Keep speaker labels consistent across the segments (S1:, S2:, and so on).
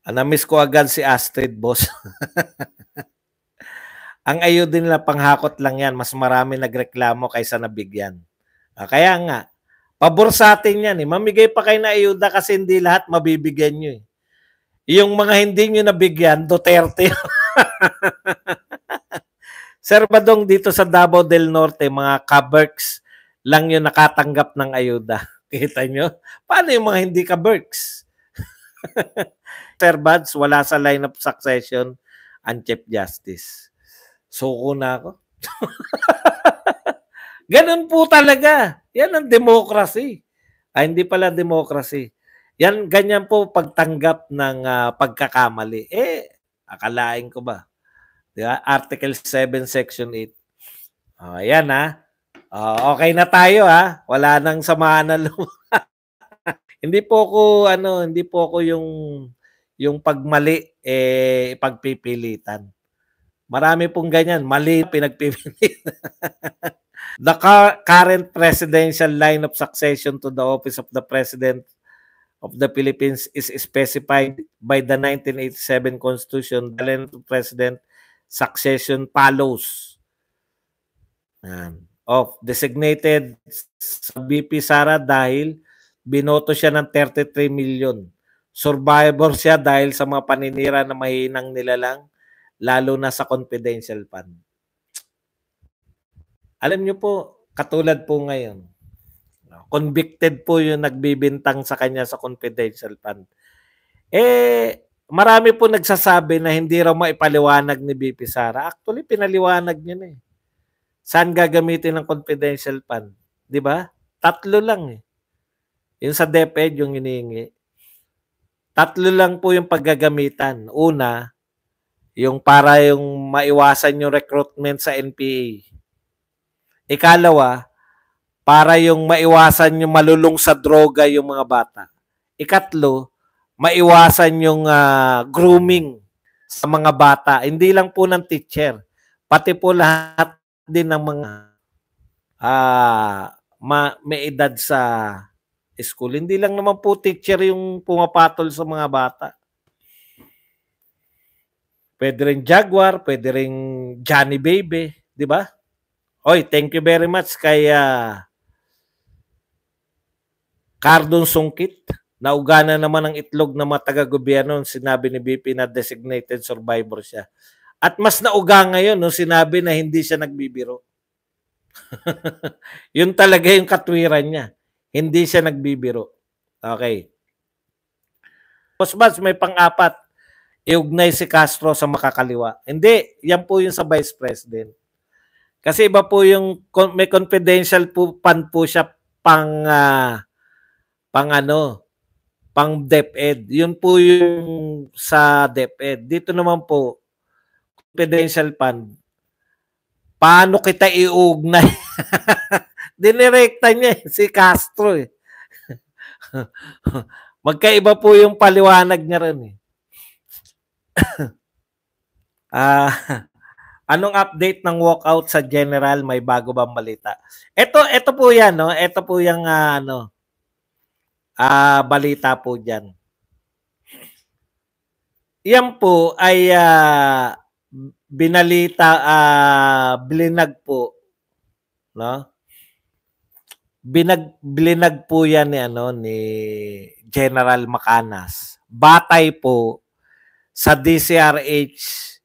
S1: Ah, na ko agad si Astrid, boss. Ang ayo din nila panghakot lang yan. Mas marami nagreklamo kaysa nabigyan. Ah, kaya nga, pabor sa atin yan. Eh. Mamigay pa kayo na ayuda kasi hindi lahat mabibigyan nyo. Eh. Yung mga hindi nyo nabigyan, Duterte. Sir Badong, dito sa Davao del Norte, mga kaberks lang yung nakatanggap ng ayuda. Kita nyo? Paano yung mga hindi kaberks? Sir Bads, wala sa lineup succession ang Chief Justice. Suko na ako. Ganun po talaga. Yan ang democracy. Ay, ah, hindi pala democracy. Yan, ganyan po pagtanggap ng uh, pagkakamali. Eh, akalain ko ba? Di ba? Article 7, Section 8. Oh, yan ha. Ah. Oh, okay na tayo ha. Wala nang samahan na luma. hindi po ako, ano, hindi po ako yung yung pagmali eh pagpipilitan. Marami pong ganyan, mali pinagpipilitan. the current presidential line of succession to the office of the president of the Philippines is specified by the 1987 Constitution. The line of president succession follows. um, Of designated sa BP Sara dahil binoto siya ng 33 million survivor siya dahil sa mga paninira na mahinang nila lang, lalo na sa confidential fund. Alam niyo po, katulad po ngayon, convicted po yung nagbibintang sa kanya sa confidential fund. Eh, marami po nagsasabi na hindi raw maipaliwanag ni BP Sara. Actually, pinaliwanag niya na eh. Saan gagamitin ng confidential fund? Di ba? Tatlo lang eh. Yung sa DepEd, yung hinihingi. Tatlo lang po yung paggagamitan. Una, yung para yung maiwasan yung recruitment sa NPA. Ikalawa, para yung maiwasan yung malulong sa droga yung mga bata. Ikatlo, maiwasan yung uh, grooming sa mga bata. Hindi lang po ng teacher, pati po lahat din ng mga uh, ma- may edad sa school. Hindi lang naman po teacher yung pumapatol sa mga bata. Pwede rin Jaguar, pwede rin Johnny Baby, di ba? Oy, thank you very much kay ah, Cardon Sungkit. Naugana naman ang itlog na mataga gobyerno sinabi ni BP na designated survivor siya. At mas nauga ngayon nung sinabi na hindi siya nagbibiro. yun talaga yung katwiran niya. Hindi siya nagbibiro. Okay. Postmans, may pang-apat. Iugnay si Castro sa makakaliwa. Hindi. Yan po yung sa Vice President. Kasi iba po yung may confidential po pan po siya pang uh, pang ano pang DepEd. Yun po yung sa DepEd. Dito naman po confidential fund. Paano kita iugnay? dinirekta niya eh, si Castro eh. Magkaiba po yung paliwanag niya rin eh. Ah, anong update ng walkout sa general? May bago bang balita? Ito, ito po 'yan, no. Ito po yung uh, ano ah uh, balita po diyan. Yan po ay uh, binalita uh, ah, blinag po, no? binag bilinag po yan ni ano ni General Macanas. Batay po sa DCRH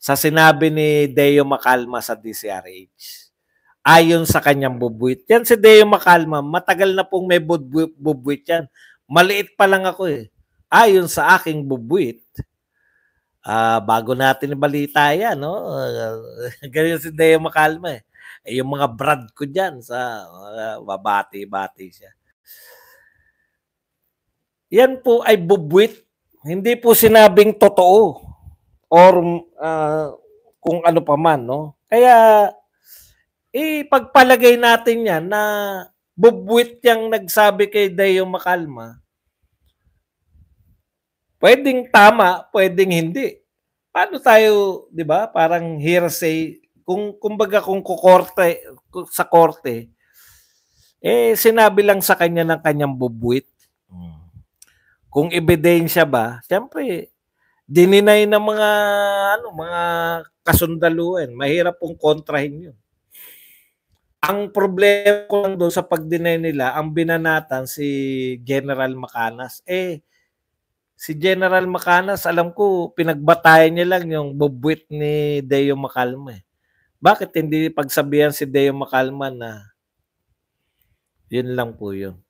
S1: sa sinabi ni Deo Macalma sa DCRH. Ayon sa kanyang bubuit. Yan si Deo Macalma, matagal na pong may bubuit, bubuit yan. Maliit pa lang ako eh. Ayon sa aking bubuit, uh, ah, bago natin balita yan, no? ganyan si Deo Macalma eh eh, yung mga brad ko dyan sa uh, babati-bati siya. Yan po ay bubwit. Hindi po sinabing totoo or uh, kung ano pa man, no? Kaya ipagpalagay eh, natin yan na bubwit yang nagsabi kay Dayo Makalma, pwedeng tama, pwedeng hindi. Paano tayo, di ba, parang hearsay kung kumbaga kung kukorte sa korte eh sinabi lang sa kanya ng kanyang bubuit. Hmm. Kung ebidensya ba, siyempre dininay ng mga ano mga kasundaluan, Mahirap pong kontrahin 'yun. Ang problema ko lang doon sa pagdinay nila, ang binanatan si General Macanas. Eh, si General Macanas, alam ko, pinagbatayan niya lang yung bubwit ni Deo Macalma. Eh. Bakit hindi pagsabihan si Deo Makalma na yun lang po yun.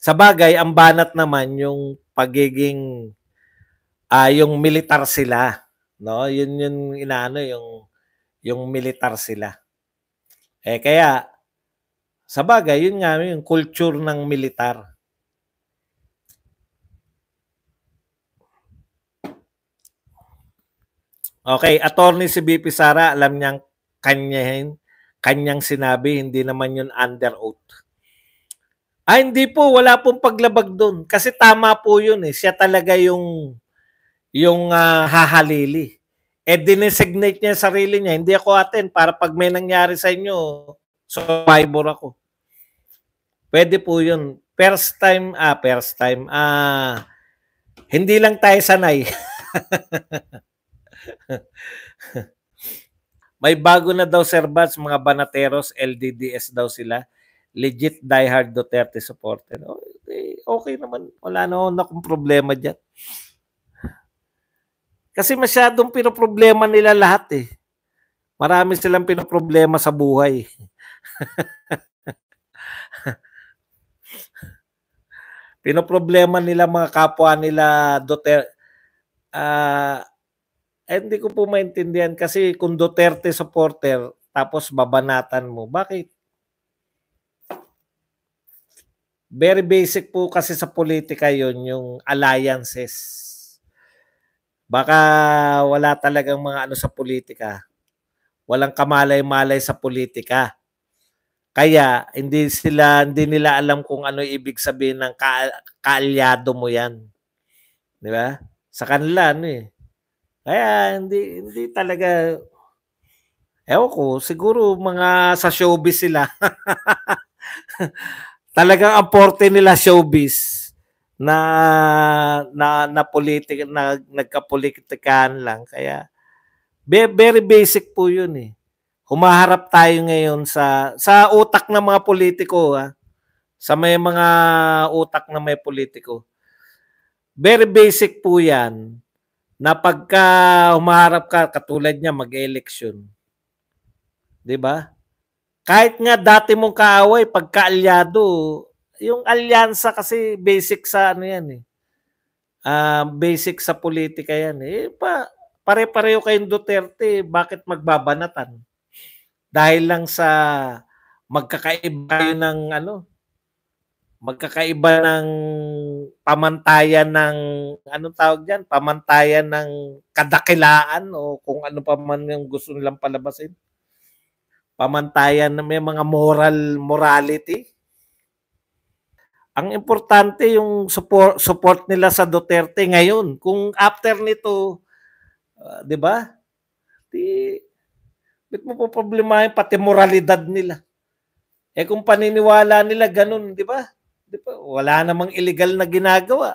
S1: Sa bagay, ang banat naman yung pagiging uh, yung militar sila, no? Yun yun inaano yung yung militar sila. Eh kaya sa bagay, yun nga yung culture ng militar. Okay, attorney si BP Sara, alam niyang kanya kanyang sinabi, hindi naman yun under oath. Ah, hindi po, wala pong paglabag doon. Kasi tama po yun eh. Siya talaga yung, yung uh, hahalili. Eh, dinesignate niya sarili niya. Hindi ako atin para pag may nangyari sa inyo, survivor ako. Pwede po yun. First time, ah, first time, ah, hindi lang tayo sanay. May bago na daw Sir Bats, mga banateros, LDDS daw sila. Legit diehard Duterte supporter. Okay, oh, eh, okay naman. Wala na no, akong problema dyan. Kasi masyadong pinoproblema nila lahat eh. Marami silang pinoproblema sa buhay. pinoproblema nila mga kapwa nila Duterte. Uh, eh, hindi ko po maintindihan kasi kung Duterte supporter, tapos babanatan mo, bakit? Very basic po kasi sa politika yon yung alliances. Baka wala talagang mga ano sa politika. Walang kamalay-malay sa politika. Kaya hindi sila hindi nila alam kung ano ibig sabihin ng ka- kaalyado mo 'yan. 'Di ba? Sa kanila ano eh. Kaya hindi, hindi talaga, ewan ko, siguro mga sa showbiz sila. Talagang ang porte nila showbiz na na na politik na nagkapolitikan lang kaya very basic po 'yun eh. Humaharap tayo ngayon sa sa utak ng mga politiko ha. Sa may mga utak ng may politiko. Very basic po 'yan na pagka humaharap ka katulad niya mag-election. 'Di ba? Kahit nga dati mong kaaway pagka alyado, yung alyansa kasi basic sa ano 'yan eh. Uh, basic sa politika 'yan eh. eh. Pa pare-pareho kayong Duterte, bakit magbabanatan? Dahil lang sa magkakaiba ng ano, magkakaiba ng pamantayan ng anong tawag diyan pamantayan ng kadakilaan o kung ano pa man yung gusto nilang palabasin pamantayan na may mga moral morality ang importante yung support support nila sa Duterte ngayon kung after nito uh, 'di ba di bit mo po problema yung pati moralidad nila eh kung paniniwala nila ganun 'di ba Di ba? Wala namang illegal na ginagawa.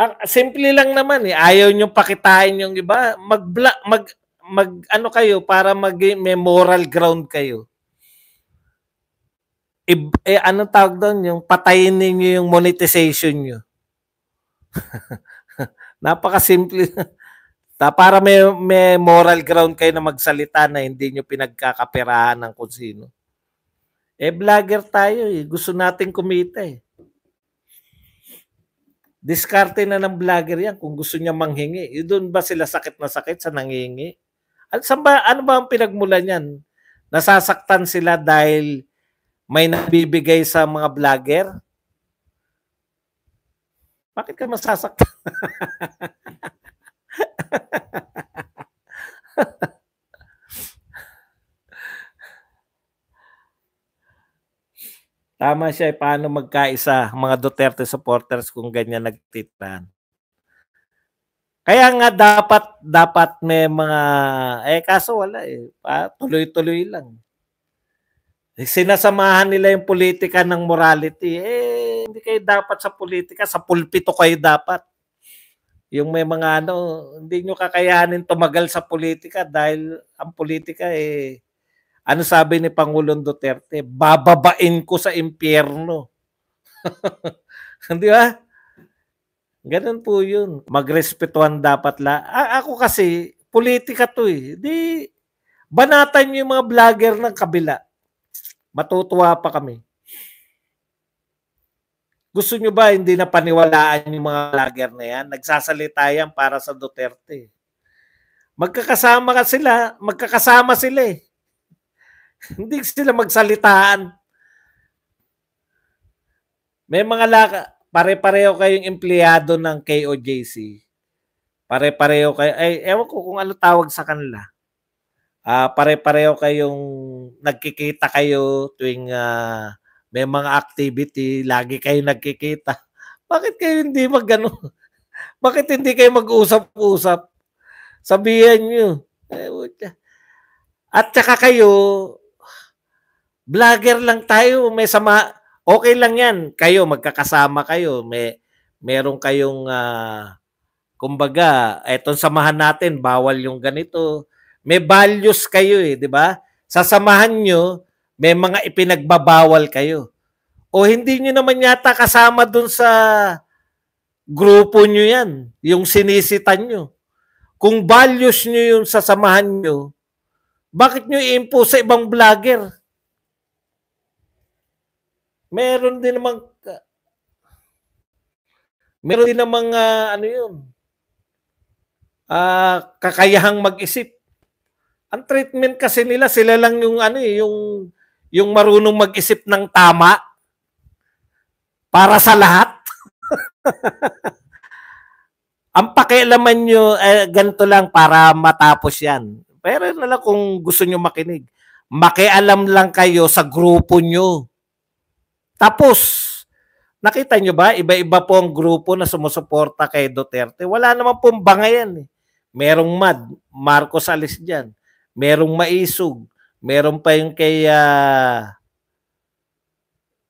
S1: Ang simple lang naman eh, ayaw niyo pakitain yung iba, mag mag mag ano kayo para mag may moral ground kayo. E, eh, ano tawag doon yung patayin niyo yung monetization niyo. simple Ta para may, may moral ground kayo na magsalita na hindi nyo pinagkakaperahan ng kung sino. Eh, vlogger tayo eh. Gusto nating kumita eh. Diskarte na ng vlogger yan kung gusto niya manghingi. E doon ba sila sakit na sakit sa nangihingi? ba, ano ba ang pinagmulan yan? Nasasaktan sila dahil may nabibigay sa mga vlogger? Bakit ka masasaktan? Tama siya, eh. paano magkaisa mga Duterte supporters kung ganyan nagtitran. Kaya nga dapat dapat may mga eh kaso wala eh. Tuloy-tuloy lang. Eh, sinasamahan nila yung politika ng morality. Eh hindi kayo dapat sa politika, sa pulpito kayo dapat yung may mga ano, hindi nyo kakayanin tumagal sa politika dahil ang politika eh, ano sabi ni Pangulong Duterte, bababain ko sa impyerno. Hindi ba? Ganun po yun. Magrespetuhan dapat la. A- ako kasi, politika to eh. Di, banatan nyo yung mga vlogger ng kabila. Matutuwa pa kami. Gusto nyo ba hindi na paniwalaan yung mga vlogger na yan? Nagsasalita yan para sa Duterte. Magkakasama ka sila, magkakasama sila eh. hindi sila magsalitaan. May mga laka, pare-pareho kayong empleyado ng KOJC. Pare-pareho kayo. Ay, ewan ko kung ano tawag sa kanila. Uh, pare-pareho kayong nagkikita kayo tuwing uh, may mga activity, lagi kayo nagkikita. Bakit kayo hindi magano? Bakit hindi kayo mag-usap-usap? Sabihan nyo. Eh, At saka kayo, vlogger lang tayo. May sama, okay lang yan. Kayo, magkakasama kayo. May, meron kayong, uh, kumbaga, etong samahan natin, bawal yung ganito. May values kayo eh, di ba? Sasamahan nyo, may mga ipinagbabawal kayo. O hindi nyo naman yata kasama dun sa grupo nyo yan, yung sinisitan nyo. Kung values nyo yung sasamahan nyo, bakit nyo i-impose sa ibang vlogger? Meron din namang meron din namang uh, ano yun, uh, kakayahang mag-isip. Ang treatment kasi nila, sila lang yung ano eh, yung yung marunong mag-isip ng tama para sa lahat. Ang pakialaman nyo, eh, ganito lang para matapos yan. Pero na lang kung gusto nyo makinig. Makialam lang kayo sa grupo nyo. Tapos, nakita nyo ba, iba-iba po ang grupo na sumusuporta kay Duterte. Wala naman pong bangayan. Eh. Merong MAD, Marcos alis dyan. Merong maisog. Meron pa yung kay uh,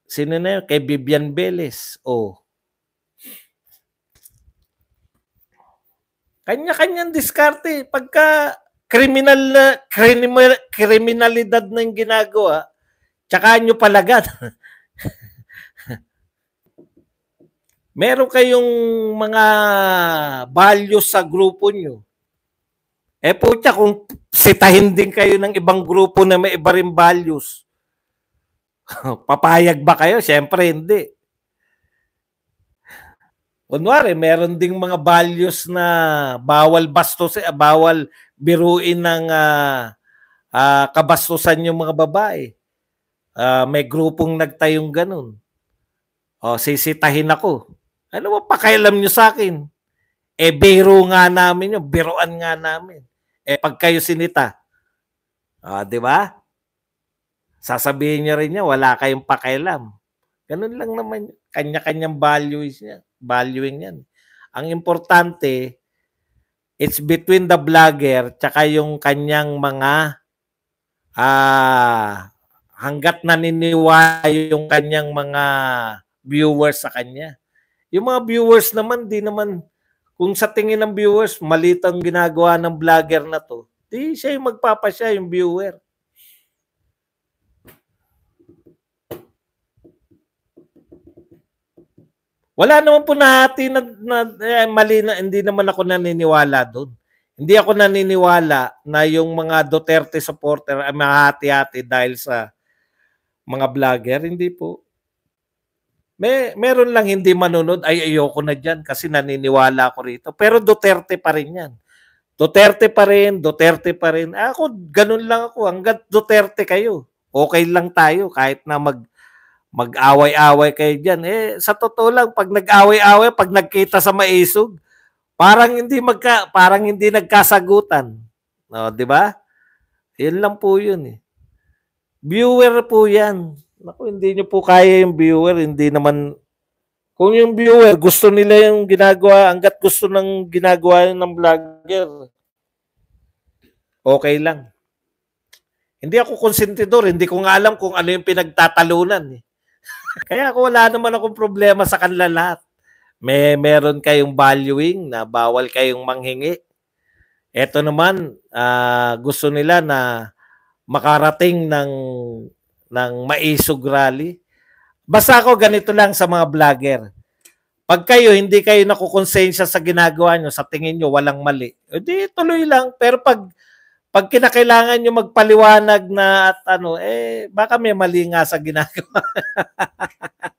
S1: sino na yun? Kay Vivian Beles. Oh. Kanya-kanyang diskarte. Pagka criminal na, criminal, criminalidad na yung ginagawa, tsaka nyo palagan. Meron kayong mga values sa grupo nyo. Eh putya, kung sitahin din kayo ng ibang grupo na may iba rin values, papayag ba kayo? Siyempre hindi. Kunwari, meron ding mga values na bawal bastos, ah, bawal biruin ng uh, uh, kabastusan yung mga babae. Uh, may grupong nagtayong ganun. O, sisitahin ako. Ano ba pakialam nyo sa akin? E, biro nga namin yun. Biroan nga namin. Eh pag kayo sinita, ah, 'di ba? Sasabihin niya rin niya wala kayong pakialam. Ganun lang naman kanya-kanyang values niya, valuing yan. Ang importante it's between the vlogger tsaka yung kanyang mga ah hanggat naniniwala yung kanyang mga viewers sa kanya. Yung mga viewers naman, di naman kung sa tingin ng viewers, maliit ang ginagawa ng vlogger na to, di siya yung magpapasya, yung viewer. Wala naman po nahati na, na eh, mali na, hindi naman ako naniniwala doon. Hindi ako naniniwala na yung mga Duterte supporter ay mahati-hati dahil sa mga vlogger. Hindi po. May, meron lang hindi manunod, ay ayoko na diyan kasi naniniwala ako rito. Pero Duterte pa rin yan. Duterte pa rin, Duterte pa rin. Ako, ganun lang ako. Hanggat Duterte kayo, okay lang tayo kahit na mag, mag-away-away kayo diyan. Eh, sa totoo lang, pag nag-away-away, pag nagkita sa maisog, parang hindi magka, parang hindi nagkasagutan. No, 'di ba? Yan lang po 'yun eh. Viewer po 'yan. Naku, hindi nyo po kaya yung viewer, hindi naman kung yung viewer gusto nila yung ginagawa, hanggat gusto ng ginagawa ng vlogger, okay lang. Hindi ako konsentidor, hindi ko nga alam kung ano yung pinagtatalunan. Eh. Kaya ako wala naman akong problema sa kanila lahat. May meron kayong valuing na bawal kayong manghingi. Ito naman, uh, gusto nila na makarating ng ng maisog rally. Basta ako ganito lang sa mga vlogger. Pag kayo, hindi kayo nakukonsensya sa ginagawa nyo, sa tingin nyo, walang mali. E di, tuloy lang. Pero pag, pag kinakailangan nyo magpaliwanag na at ano, eh, baka may mali nga sa ginagawa.